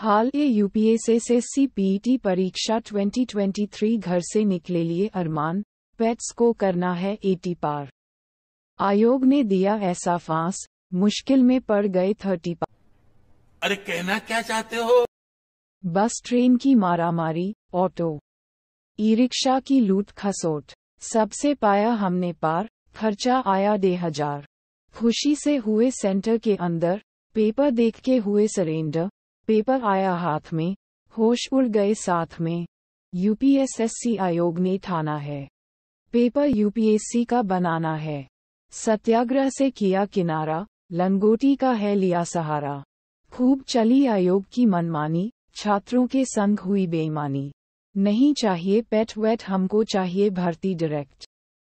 हाल ये UPSSSC PET परीक्षा 2023 घर से निकले लिए अरमान पेट्स e को करना है एटी पार आयोग ने दिया ऐसा फांस मुश्किल में पड़ गए थर्टी पार अरे कहना क्या चाहते हो बस ट्रेन की मारामारी ऑटो ई रिक्शा की लूट खसोट सबसे पाया हमने पार खर्चा आया दे हजार खुशी से हुए सेंटर के अंदर पेपर देख के हुए सरेंडर पेपर आया हाथ में होश उड़ गए साथ में यूपीएसएससी आयोग ने ठाना है पेपर यूपीएससी का बनाना है सत्याग्रह से किया किनारा लंगोटी का है लिया सहारा खूब चली आयोग की मनमानी छात्रों के संग हुई बेईमानी नहीं चाहिए पेट वेट हमको चाहिए भर्ती डायरेक्ट